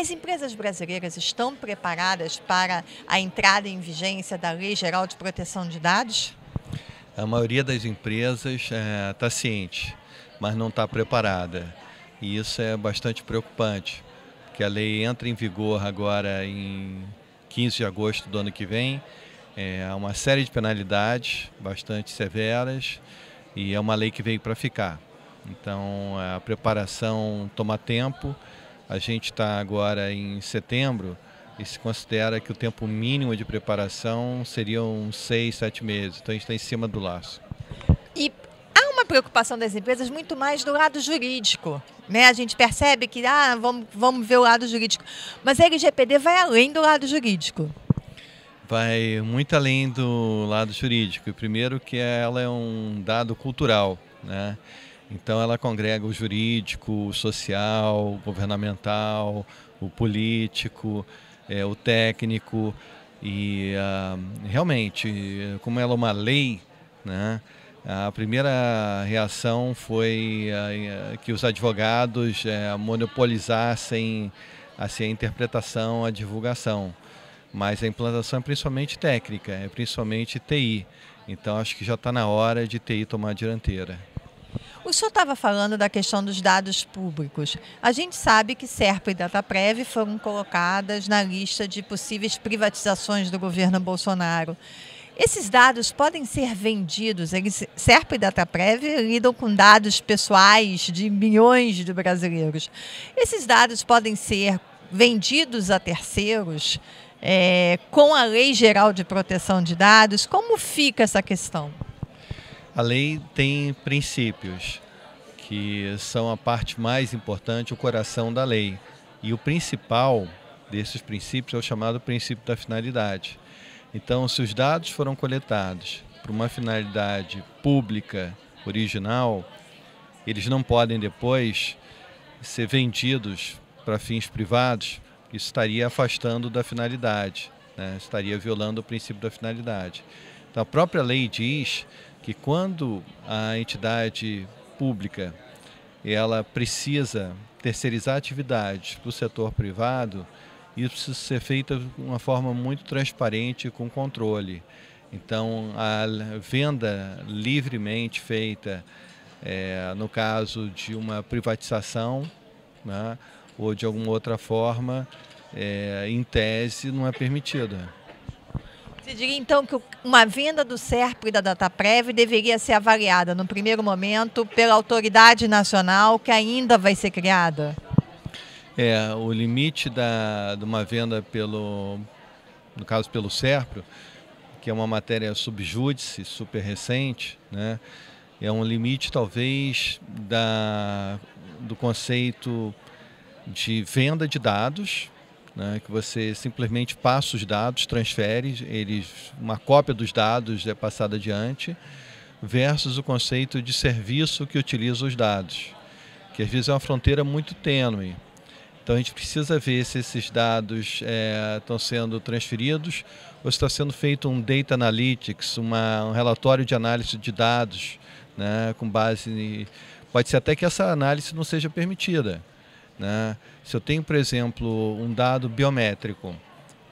As empresas brasileiras estão preparadas para a entrada em vigência da Lei Geral de Proteção de Dados? A maioria das empresas está é, tá ciente, mas não está preparada. E isso é bastante preocupante, porque a lei entra em vigor agora em 15 de agosto do ano que vem. É uma série de penalidades bastante severas e é uma lei que veio para ficar. Então a preparação toma tempo a gente está agora em setembro e se considera que o tempo mínimo de preparação seriam seis, sete meses. Então a gente está em cima do laço. E há uma preocupação das empresas muito mais do lado jurídico. Né? A gente percebe que ah, vamos, vamos ver o lado jurídico. Mas a LGPD vai além do lado jurídico. Vai muito além do lado jurídico. Primeiro que ela é um dado cultural. Né? Então ela congrega o jurídico, o social, o governamental, o político, é, o técnico e uh, realmente, como ela é uma lei, né? A primeira reação foi uh, que os advogados uh, monopolizassem assim, a interpretação, a divulgação. Mas a implantação é principalmente técnica, é principalmente TI. Então acho que já está na hora de TI tomar a dianteira. O senhor estava falando da questão dos dados públicos. A gente sabe que Serpa e Dataprev foram colocadas na lista de possíveis privatizações do governo Bolsonaro. Esses dados podem ser vendidos. Eles, Serpa e Dataprev lidam com dados pessoais de milhões de brasileiros. Esses dados podem ser vendidos a terceiros é, com a Lei Geral de Proteção de Dados. Como fica essa questão? A lei tem princípios, que são a parte mais importante, o coração da lei. E o principal desses princípios é o chamado princípio da finalidade. Então, se os dados foram coletados para uma finalidade pública original, eles não podem depois ser vendidos para fins privados, isso estaria afastando da finalidade, né? estaria violando o princípio da finalidade. Então, a própria lei diz que quando a entidade pública ela precisa terceirizar atividades para o setor privado, isso precisa ser feito de uma forma muito transparente com controle. Então, a venda livremente feita, é, no caso de uma privatização né, ou de alguma outra forma, é, em tese, não é permitida. Você diria então que uma venda do SERP e da DataPrev deveria ser avaliada no primeiro momento pela autoridade nacional que ainda vai ser criada? É, o limite da, de uma venda pelo, no caso pelo SERP, que é uma matéria subjúdice, super recente, né? é um limite talvez da, do conceito de venda de dados, né, que você simplesmente passa os dados, transfere eles, uma cópia dos dados é passada adiante, versus o conceito de serviço que utiliza os dados, que às vezes é uma fronteira muito tênue. Então a gente precisa ver se esses dados é, estão sendo transferidos ou se está sendo feito um data analytics, uma, um relatório de análise de dados, né, com base. Em, pode ser até que essa análise não seja permitida. Né? Se eu tenho, por exemplo, um dado biométrico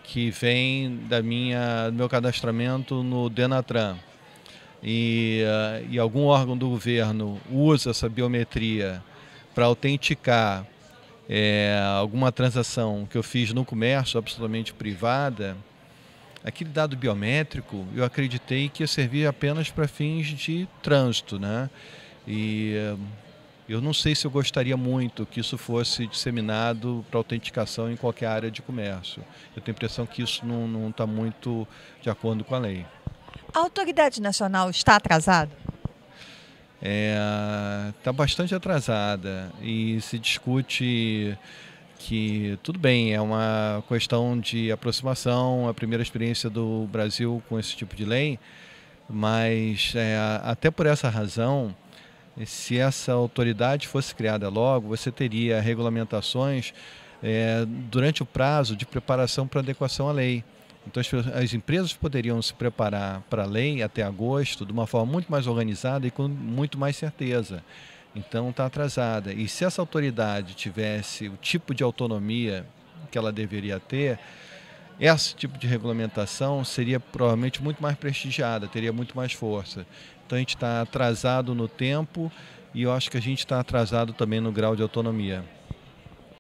que vem da minha, do meu cadastramento no Denatran e, eh, e algum órgão do governo usa essa biometria para autenticar é, alguma transação que eu fiz no comércio absolutamente privada, aquele dado biométrico eu acreditei que ia servir apenas para fins de trânsito, né? E eh, eu não sei se eu gostaria muito que isso fosse disseminado para autenticação em qualquer área de comércio. Eu tenho a impressão que isso não está muito de acordo com a lei. A autoridade nacional está atrasada? Está é, tá bastante atrasada e se discute que tudo bem, é uma questão de aproximação, a primeira experiência do Brasil com esse tipo de lei, mas é, até por essa razão se essa autoridade fosse criada logo, você teria regulamentações é, durante o prazo de preparação para adequação à lei. Então as, as empresas poderiam se preparar para a lei até agosto de uma forma muito mais organizada e com muito mais certeza. Então está atrasada. E se essa autoridade tivesse o tipo de autonomia que ela deveria ter, esse tipo de regulamentação seria provavelmente muito mais prestigiada, teria muito mais força. Então a gente está atrasado no tempo e eu acho que a gente está atrasado também no grau de autonomia.